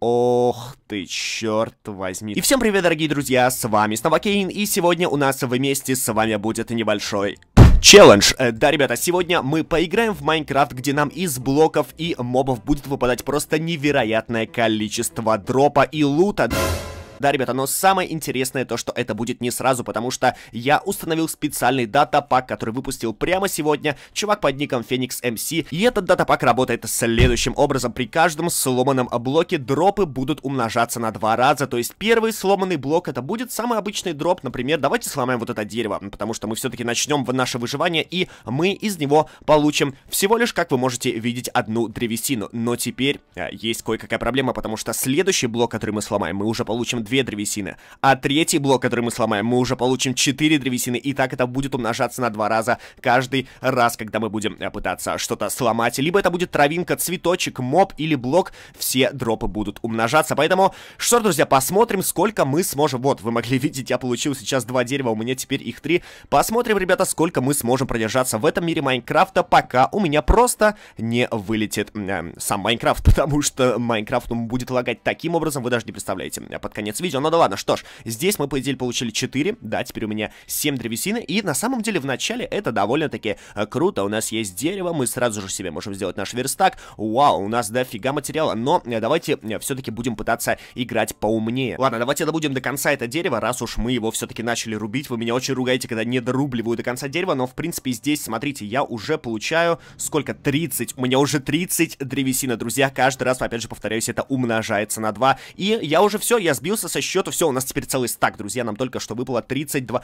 Ох ты, черт возьми. И всем привет, дорогие друзья, с вами снова Кейн, и сегодня у нас вместе с вами будет небольшой челлендж. Э, да, ребята, сегодня мы поиграем в Майнкрафт, где нам из блоков и мобов будет выпадать просто невероятное количество дропа и лута. Да, ребята, но самое интересное то, что это будет не сразу, потому что я установил специальный датапак, который выпустил прямо сегодня, чувак под ником Phoenix MC, и этот датапак работает следующим образом. При каждом сломанном блоке дропы будут умножаться на два раза, то есть первый сломанный блок это будет самый обычный дроп, например, давайте сломаем вот это дерево, потому что мы все-таки начнем в наше выживание, и мы из него получим всего лишь, как вы можете видеть, одну древесину. Но теперь э, есть кое-какая проблема, потому что следующий блок, который мы сломаем, мы уже получим две древесины. А третий блок, который мы сломаем, мы уже получим 4 древесины, и так это будет умножаться на два раза каждый раз, когда мы будем э, пытаться что-то сломать. Либо это будет травинка, цветочек, моб или блок, все дропы будут умножаться. Поэтому, что ж, друзья, посмотрим, сколько мы сможем. Вот, вы могли видеть, я получил сейчас два дерева, у меня теперь их три. Посмотрим, ребята, сколько мы сможем продержаться в этом мире Майнкрафта, пока у меня просто не вылетит э, сам Майнкрафт, потому что Майнкрафт будет лагать таким образом, вы даже не представляете. Э, под конец конец видео. ну да ладно, что ж, здесь мы, по идее, получили 4, да, теперь у меня 7 древесины, и на самом деле в начале это довольно-таки э, круто, у нас есть дерево, мы сразу же себе можем сделать наш верстак, вау, у нас дофига материала, но э, давайте э, все-таки будем пытаться играть поумнее. Ладно, давайте добудем до конца это дерево, раз уж мы его все-таки начали рубить, вы меня очень ругаете, когда не дорубливаю до конца дерева, но в принципе здесь, смотрите, я уже получаю сколько, 30, у меня уже 30 древесины, друзья, каждый раз, опять же повторяюсь, это умножается на 2, и я уже все, я сбился сбивается со счета. Все, у нас теперь целый стак, друзья. Нам только что выпало 32...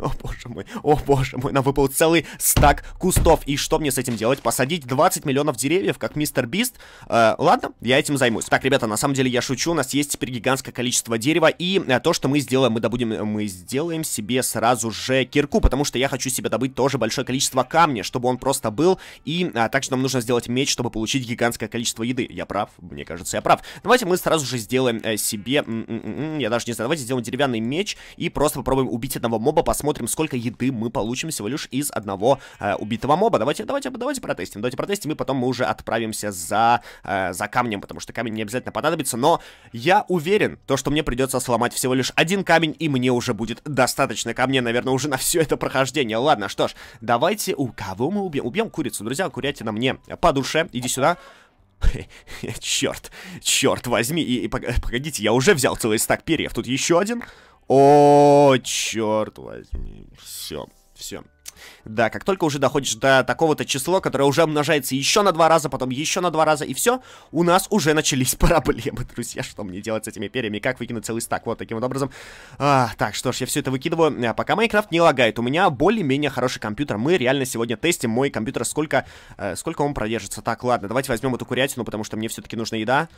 О боже мой, о боже мой, нам выпал целый стак кустов. И что мне с этим делать? Посадить 20 миллионов деревьев, как мистер Бист? Э, ладно, я этим займусь. Так, ребята, на самом деле я шучу. У нас есть теперь гигантское количество дерева. И э, то, что мы сделаем, мы добудем... Э, мы сделаем себе сразу же кирку, потому что я хочу себе добыть тоже большое количество камня, чтобы он просто был. И а, также нам нужно сделать меч, чтобы получить гигантское количество еды. Я прав? Мне кажется, я прав. Давайте мы сразу же сделаем себе себе... я даже не знаю. Давайте сделаем деревянный меч и просто попробуем убить одного моба. Посмотрим, сколько еды мы получим всего лишь из одного э, убитого моба. Давайте, давайте, давайте протестим. Давайте протестим, и потом мы уже отправимся за, э, за камнем, потому что камень не обязательно понадобится. Но я уверен, то, что мне придется сломать всего лишь один камень, и мне уже будет достаточно камня, наверное, уже на все это прохождение. Ладно, что ж, давайте... У кого мы убьем? Убьем курицу, друзья, курятина мне по душе. Иди сюда. черт, черт возьми. И, и погодите, я уже взял целый стак перьев. Тут еще один. О, черт возьми. Все, все. Да, как только уже доходишь до такого-то числа, которое уже умножается еще на два раза, потом еще на два раза, и все, у нас уже начались проблемы, друзья. Что мне делать с этими перьями? Как выкинуть целый стак? Вот таким вот образом. А, так, что ж, я все это выкидываю. А пока Майнкрафт не лагает. У меня более-менее хороший компьютер. Мы реально сегодня тестим мой компьютер, сколько, э, сколько он продержится. Так, ладно, давайте возьмем эту курятину, потому что мне все-таки нужна еда.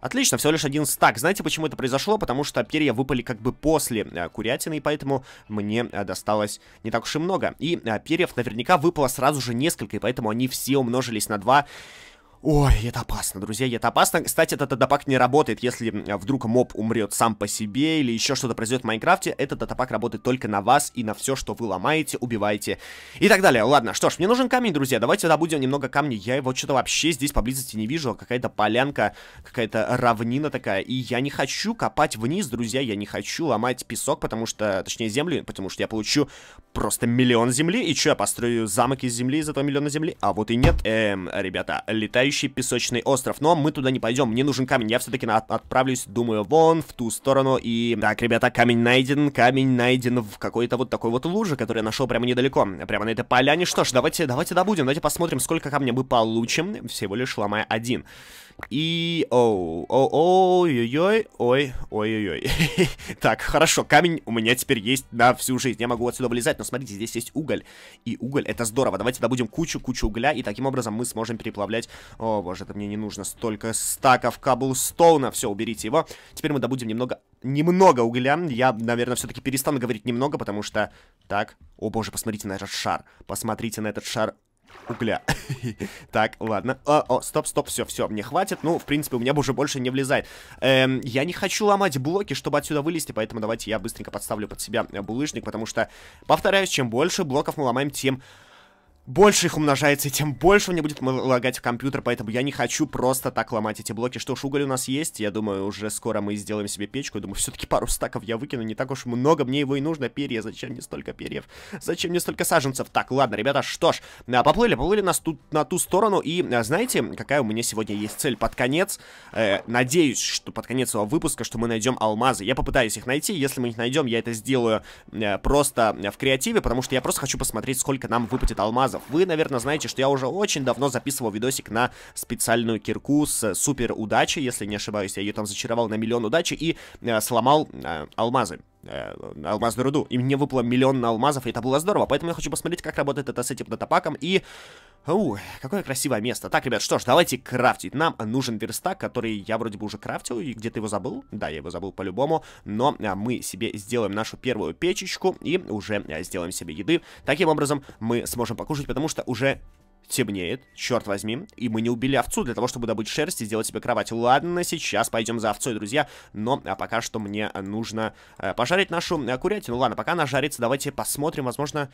Отлично, всего лишь один стак. Знаете, почему это произошло? Потому что перья выпали как бы после э, курятины, и поэтому мне э, досталось не так уж и много. И э, перьев наверняка выпало сразу же несколько, и поэтому они все умножились на 2. Ой, это опасно, друзья, это опасно. Кстати, этот датапак не работает, если вдруг моб умрет сам по себе или еще что-то произойдет в Майнкрафте. Этот датапак работает только на вас и на все, что вы ломаете, убиваете и так далее. Ладно, что ж, мне нужен камень, друзья. Давайте добудем немного камней. Я его что-то вообще здесь поблизости не вижу. Какая-то полянка, какая-то равнина такая. И я не хочу копать вниз, друзья. Я не хочу ломать песок, потому что, точнее, землю, потому что я получу просто миллион земли. И что, я построю замок из земли из этого миллиона земли? А вот и нет. Эм, ребята, летаю потрясающий песочный остров. Но мы туда не пойдем, мне нужен камень. Я все-таки отправлюсь, думаю, вон в ту сторону. И так, ребята, камень найден, камень найден в какой-то вот такой вот луже, который я нашел прямо недалеко, прямо на этой поляне. Что ж, давайте, давайте добудем, давайте посмотрим, сколько камня мы получим, всего лишь ломая один. И... Оу, оу, ой-ой-ой, ой-ой-ой. Так, хорошо, камень у меня теперь есть на всю жизнь. Я могу отсюда вылезать, но смотрите, здесь есть уголь. И уголь, это здорово. Давайте добудем кучу-кучу угля, и таким образом мы сможем переплавлять... О, боже, это мне не нужно столько стаков каблстоуна. Все, уберите его. Теперь мы добудем немного... Немного угля. Я, наверное, все-таки перестану говорить немного, потому что... Так, о боже, посмотрите на этот шар. Посмотрите на этот шар угля. так, ладно. О, о, стоп, стоп, все, все, мне хватит. Ну, в принципе, у меня уже больше не влезает. Эм, я не хочу ломать блоки, чтобы отсюда вылезти, поэтому давайте я быстренько подставлю под себя булыжник, потому что, повторяюсь, чем больше блоков мы ломаем, тем больше их умножается, и тем больше мне будет лагать в компьютер, поэтому я не хочу просто так ломать эти блоки. Что ж, уголь у нас есть, я думаю, уже скоро мы сделаем себе печку. Я думаю, все-таки пару стаков я выкину, не так уж много, мне его и нужно. Перья, зачем мне столько перьев? Зачем мне столько саженцев? Так, ладно, ребята, что ж, э, поплыли, поплыли нас тут на ту сторону, и э, знаете, какая у меня сегодня есть цель под конец? Э, надеюсь, что под конец этого выпуска, что мы найдем алмазы. Я попытаюсь их найти, если мы их найдем, я это сделаю э, просто э, в креативе, потому что я просто хочу посмотреть, сколько нам выпадет алмазов алмазов. Вы, наверное, знаете, что я уже очень давно записывал видосик на специальную кирку с э, супер удачей, если не ошибаюсь, я ее там зачаровал на миллион удачи и э, сломал э, алмазы э, алмазную руду, и мне выпало миллион алмазов, и это было здорово, поэтому я хочу посмотреть, как работает это с этим датапаком, и у, какое красивое место. Так, ребят, что ж, давайте крафтить. Нам нужен верстак, который я вроде бы уже крафтил, и где-то его забыл. Да, я его забыл по-любому, но а, мы себе сделаем нашу первую печечку и уже а, сделаем себе еды. Таким образом, мы сможем покушать, потому что уже темнеет, черт возьми, и мы не убили овцу для того, чтобы добыть шерсть и сделать себе кровать. Ладно, сейчас пойдем за овцой, друзья, но а пока что мне нужно э, пожарить нашу э, курятину. Ладно, пока она жарится, давайте посмотрим, возможно...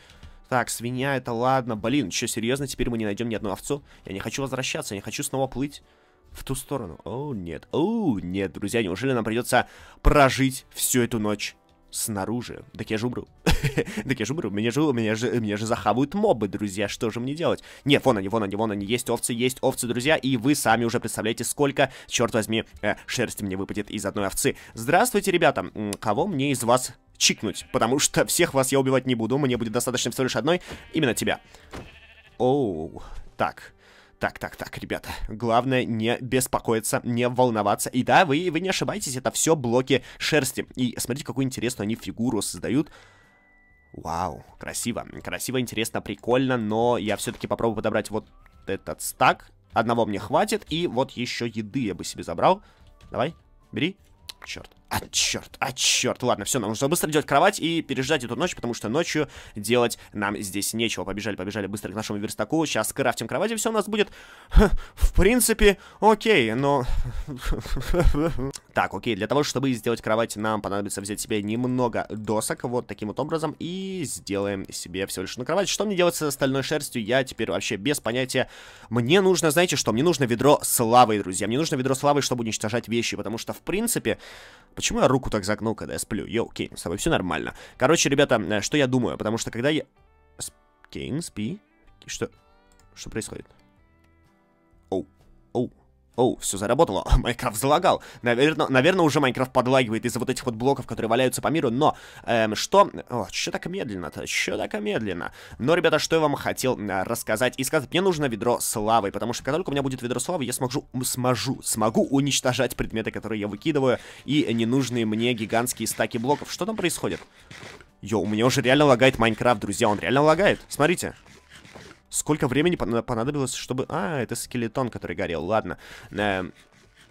Так, свинья, это ладно. Блин, что, серьезно? Теперь мы не найдем ни одну овцу? Я не хочу возвращаться, я не хочу снова плыть в ту сторону. О, нет. О, нет, друзья, неужели нам придется прожить всю эту ночь? снаружи. Так я же умру. так я же умру. Меня же, меня, же, меня же захавают мобы, друзья. Что же мне делать? Нет, вон они, вон они, вон они. Есть овцы, есть овцы, друзья. И вы сами уже представляете, сколько, черт возьми, э, шерсти мне выпадет из одной овцы. Здравствуйте, ребята. Кого мне из вас чикнуть, потому что всех вас я убивать не буду, мне будет достаточно всего лишь одной, именно тебя. Оу, так... Так, так, так, ребята, главное не беспокоиться, не волноваться. И да, вы, вы не ошибаетесь, это все блоки шерсти. И смотрите, какую интересную они фигуру создают. Вау, красиво, красиво, интересно, прикольно, но я все-таки попробую подобрать вот этот стак. Одного мне хватит, и вот еще еды я бы себе забрал. Давай, бери. Черт, а черт, а черт. Ладно, все, нам нужно быстро делать кровать и переждать эту ночь, потому что ночью делать нам здесь нечего. Побежали, побежали быстро к нашему верстаку. Сейчас крафтим кровать, и все у нас будет, в принципе, окей, но... так, окей, для того, чтобы сделать кровать, нам понадобится взять себе немного досок, вот таким вот образом, и сделаем себе всего лишь на кровать. Что мне делать с остальной шерстью, я теперь вообще без понятия. Мне нужно, знаете что, мне нужно ведро славы, друзья. Мне нужно ведро славы, чтобы уничтожать вещи, потому что, в принципе... Почему я руку так загнул, когда я сплю? Йоу, Кейн, с тобой все нормально. Короче, ребята, э, что я думаю? Потому что когда я... Кейн, спи? Что? Что происходит? Оу, все заработало. Майнкрафт залагал. Наверное, наверное, уже Майнкрафт подлагивает из-за вот этих вот блоков, которые валяются по миру. Но, эм, что... О, что так медленно-то? Что так медленно? Но, ребята, что я вам хотел э, рассказать и сказать. Мне нужно ведро славы, потому что как только у меня будет ведро славы, я смогу, смогу, смогу уничтожать предметы, которые я выкидываю, и ненужные мне гигантские стаки блоков. Что там происходит? Йо, у меня уже реально лагает Майнкрафт, друзья, он реально лагает. Смотрите. Сколько времени понадобилось, чтобы... А, это скелетон, который горел, ладно. Эм,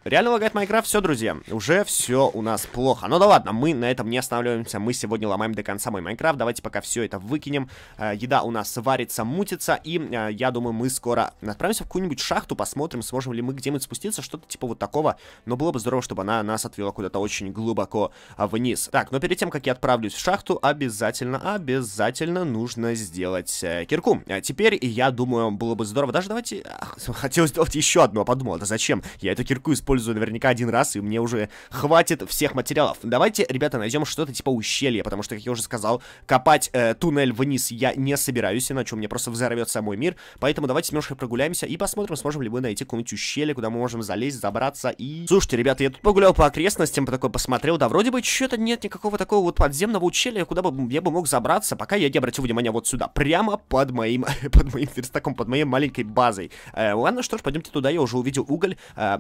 Реально лагает Майнкрафт, все, друзья. Уже все у нас плохо. Ну да ладно, мы на этом не останавливаемся. Мы сегодня ломаем до конца мой Майнкрафт. Давайте пока все это выкинем. Э, еда у нас варится, мутится. И э, я думаю, мы скоро отправимся в какую-нибудь шахту, посмотрим, сможем ли мы где-нибудь спуститься. Что-то типа вот такого. Но было бы здорово, чтобы она нас отвела куда-то очень глубоко а, вниз. Так, но перед тем, как я отправлюсь в шахту, обязательно, обязательно нужно сделать э, кирку. А теперь, я думаю, было бы здорово. Даже давайте... Хотел сделать еще одну, а подумал, да зачем? Я эту кирку использую использую наверняка один раз, и мне уже хватит всех материалов. Давайте, ребята, найдем что-то типа ущелья, потому что, как я уже сказал, копать э, туннель вниз я не собираюсь, иначе у меня просто взорвется мой мир. Поэтому давайте немножко прогуляемся и посмотрим, сможем ли мы найти какое-нибудь ущелье, куда мы можем залезть, забраться и... Слушайте, ребята, я тут погулял по окрестностям, по такой посмотрел, да вроде бы что-то нет никакого такого вот подземного ущелья, куда бы я бы мог забраться, пока я не обратил внимания вот сюда, прямо под моим, под моим верстаком, под моей маленькой базой. Э, ладно, что ж, пойдемте туда, я уже увидел уголь. Э,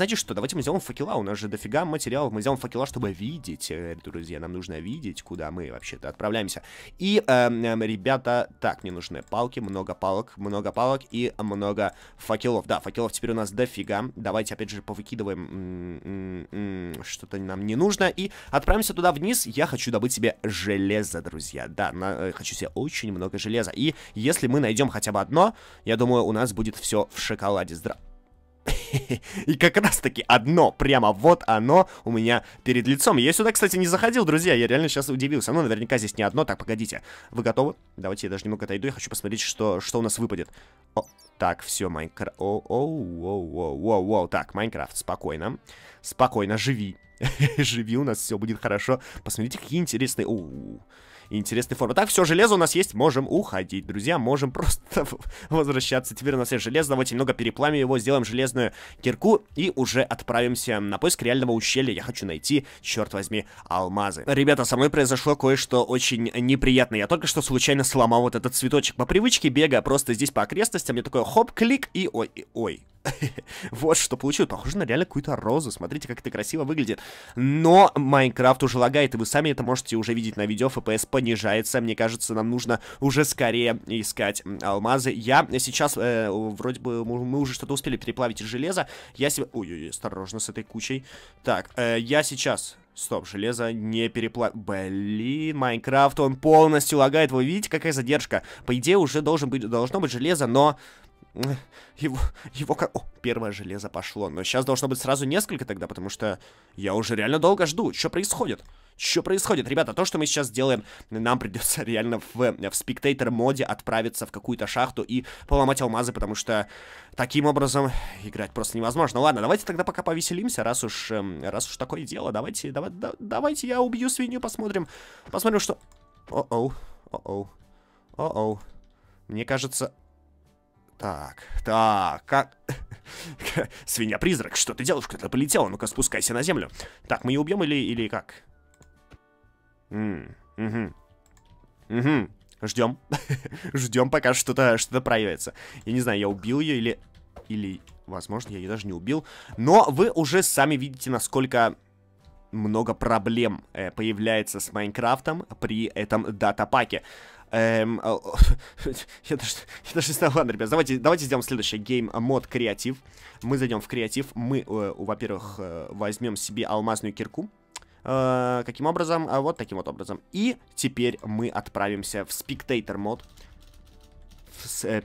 знаете что, давайте мы сделаем факела, у нас же дофига материалов, мы сделаем факела, чтобы видеть, э, друзья, нам нужно видеть, куда мы вообще-то отправляемся. И, э, ребята, так, мне нужны палки, много палок, много палок и много факелов. Да, факелов теперь у нас дофига, давайте опять же повыкидываем что-то нам не нужно и отправимся туда вниз, я хочу добыть себе железо, друзья, да, на, э, хочу себе очень много железа. И если мы найдем хотя бы одно, я думаю, у нас будет все в шоколаде. Здравствуйте. И как раз-таки одно, прямо вот оно у меня перед лицом. Я сюда, кстати, не заходил, друзья, я реально сейчас удивился. Ну, наверняка здесь не одно. Так, погодите. Вы готовы? Давайте я даже немного отойду, я хочу посмотреть, что, что у нас выпадет. О, так, все, Майнкрафт. О, о, о, о, о, о, Так, Майнкрафт, спокойно. Спокойно, живи. живи, у нас все будет хорошо. Посмотрите, какие интересные... Оу, интересной формы. Так, все, железо у нас есть, можем уходить, друзья, можем просто возвращаться. Теперь у нас есть железо, давайте немного перепламим его, сделаем железную кирку и уже отправимся на поиск реального ущелья. Я хочу найти, черт возьми, алмазы. Ребята, со мной произошло кое-что очень неприятное. Я только что случайно сломал вот этот цветочек. По привычке бега просто здесь по окрестностям, мне такое хоп, клик и ой, и ой, вот что получилось. Похоже на реально какую-то розу. Смотрите, как это красиво выглядит. Но Майнкрафт уже лагает, и вы сами это можете уже видеть на видео. FPS понижается. Мне кажется, нам нужно уже скорее искать алмазы. Я сейчас, э, вроде бы, мы уже что-то успели переплавить из железа. Я себе... Ой-ой-ой, осторожно с этой кучей. Так, э, я сейчас... Стоп, железо не переплав. Блин, Майнкрафт, он полностью лагает. Вы видите, какая задержка? По идее, уже должен быть, должно быть железо, но... Его, его как... О, первое железо пошло. Но сейчас должно быть сразу несколько тогда, потому что я уже реально долго жду. Что происходит? Что происходит? Ребята, то, что мы сейчас делаем, нам придется реально в, в спектейтер-моде отправиться в какую-то шахту и поломать алмазы, потому что таким образом играть просто невозможно. Ну ладно, давайте тогда пока повеселимся, раз уж, эм, раз уж такое дело. Давайте, давай, да, давайте я убью свинью, посмотрим. Посмотрим, что... О-оу, о-оу, о-оу. Мне кажется... Так, так, как... Свинья-призрак, что ты делаешь? Кто-то полетела, ну-ка спускайся на землю. Так, мы ее убьем или, или как? Угу. Угу. Ждем. Ждем, пока что-то что проявится. Я не знаю, я убил ее или... Или, возможно, я ее даже не убил. Но вы уже сами видите, насколько много проблем э, появляется с Майнкрафтом при этом датапаке. Эм, а, я, даже, я даже не знаю, ладно, ребят, давайте, давайте сделаем следующее. Гейм э, мод креатив. Мы зайдем в креатив. Мы, э, во-первых, э, возьмем себе алмазную кирку. Э, каким образом? А вот таким вот образом. И теперь мы отправимся в спектейтер мод с э,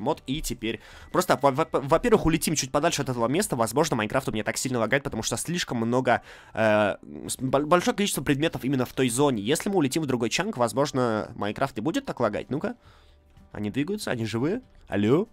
мод. И теперь просто, во-первых, улетим чуть подальше от этого места. Возможно, Майнкрафт у меня так сильно лагает, потому что слишком много, э, большое количество предметов именно в той зоне. Если мы улетим в другой чанг, возможно, Майнкрафт не будет так лагать. Ну-ка. Они двигаются, они живые. Алло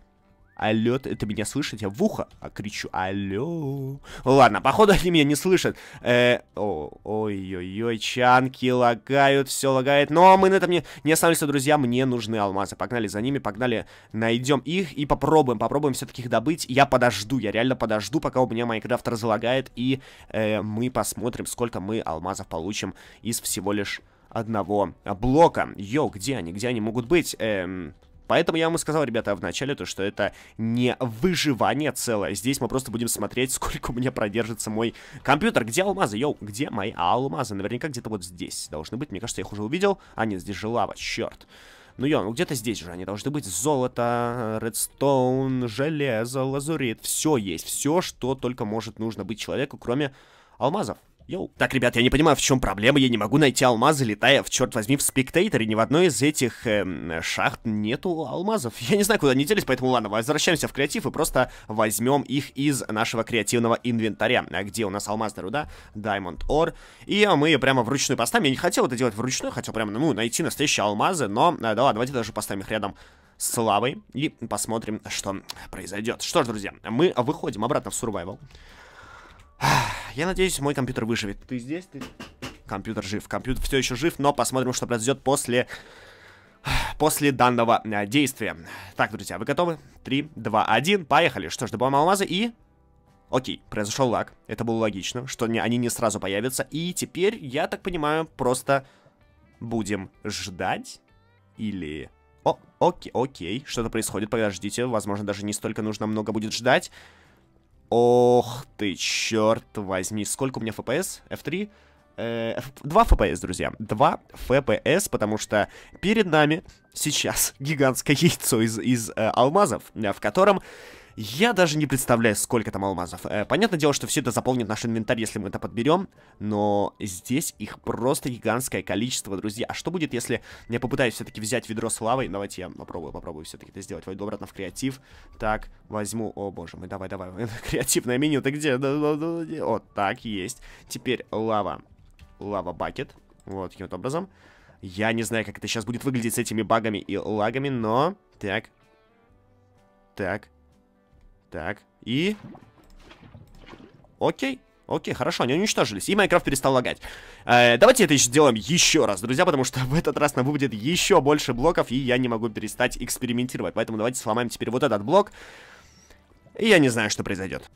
алло, это меня слышит? Я в ухо а кричу, алло. Ладно, походу они меня не слышат. Э, Ой-ой-ой, чанки лагают, все лагает. Но ну, а мы на этом не, не остановимся, друзья, мне нужны алмазы. Погнали за ними, погнали, найдем их и попробуем, попробуем все-таки их добыть. Я подожду, я реально подожду, пока у меня Майнкрафт разлагает, и э, мы посмотрим, сколько мы алмазов получим из всего лишь одного блока. Йоу, где они? Где они могут быть? Эм... Поэтому я вам и сказал, ребята, в начале, то, что это не выживание целое. Здесь мы просто будем смотреть, сколько у меня продержится мой компьютер. Где алмазы? Йоу, где мои алмазы? Наверняка где-то вот здесь должны быть. Мне кажется, я их уже увидел. А, нет, здесь же лава, черт. Ну, ё, ну где-то здесь же они должны быть. Золото, редстоун, железо, лазурит. Все есть, все, что только может нужно быть человеку, кроме алмазов. Йоу. Так, ребят, я не понимаю, в чем проблема. Я не могу найти алмазы, летая, в черт возьми, в спектейторе. Ни в одной из этих эм, шахт нету алмазов. Я не знаю, куда они делись, поэтому ладно, возвращаемся в креатив и просто возьмем их из нашего креативного инвентаря. А Где у нас алмазная руда? Diamond Ore. И мы прямо вручную поставим. Я не хотел это делать вручную, хотел прямо, ну, найти настоящие алмазы, но э, да ладно, давайте даже поставим их рядом с лавой и посмотрим, что произойдет. Что ж, друзья, мы выходим обратно в survival. Я надеюсь, мой компьютер выживет. Ты здесь? Ты... Компьютер жив. Компьютер все еще жив, но посмотрим, что произойдет после... После данного э, действия. Так, друзья, вы готовы? 3, 2, 1, поехали. Что ж, добываем алмазы и... Окей, произошел лаг. Это было логично, что не, они не сразу появятся. И теперь, я так понимаю, просто будем ждать или... О, окей, окей, что-то происходит, подождите, возможно, даже не столько нужно много будет ждать. Ох ты, черт возьми. Сколько у меня FPS? F3? Э, два FPS, друзья. два FPS, потому что перед нами сейчас гигантское яйцо из, из э, алмазов, в котором я даже не представляю, сколько там алмазов. Э, понятное дело, что все это заполнит наш инвентарь, если мы это подберем, но здесь их просто гигантское количество, друзья. А что будет, если я попытаюсь все-таки взять ведро с лавой? Давайте я попробую, попробую все-таки это сделать. Войду обратно в креатив. Так, возьму... О, боже мой, давай, давай. Креативное меню, ты где? Вот так, есть. Теперь лава. Лава-бакет. Вот, таким вот образом. Я не знаю, как это сейчас будет выглядеть с этими багами и лагами, но... Так. Так. Так, и... Окей. Окей, хорошо, они уничтожились. И Майнкрафт перестал лагать. Э, давайте это еще сделаем еще раз, друзья, потому что в этот раз нам будет еще больше блоков, и я не могу перестать экспериментировать. Поэтому давайте сломаем теперь вот этот блок. И я не знаю, что произойдет.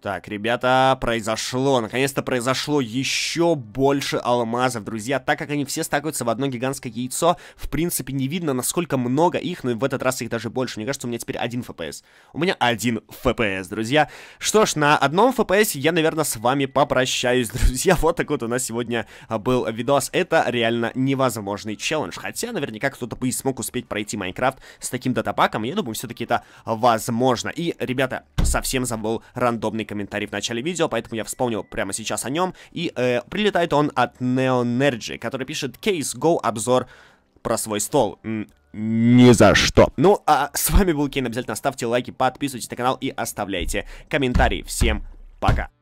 Так, ребята, произошло, наконец-то произошло еще больше алмазов, друзья. Так как они все стакаются в одно гигантское яйцо, в принципе, не видно, насколько много их, но в этот раз их даже больше. Мне кажется, у меня теперь один FPS. У меня один FPS, друзья. Что ж, на одном FPS я, наверное, с вами попрощаюсь, друзья. Вот такой вот у нас сегодня а, был видос. Это реально невозможный челлендж. Хотя, наверняка, кто-то бы и смог успеть пройти Майнкрафт с таким датапаком. Я думаю, все-таки это возможно. И, ребята, совсем забыл рандомный комментарий в начале видео, поэтому я вспомнил прямо сейчас о нем. И э, прилетает он от Neonergy, который пишет CaseGo обзор про свой стол. Ни за что. Ну, а с вами был Кейн. Обязательно ставьте лайки, подписывайтесь на канал и оставляйте комментарии. Всем пока.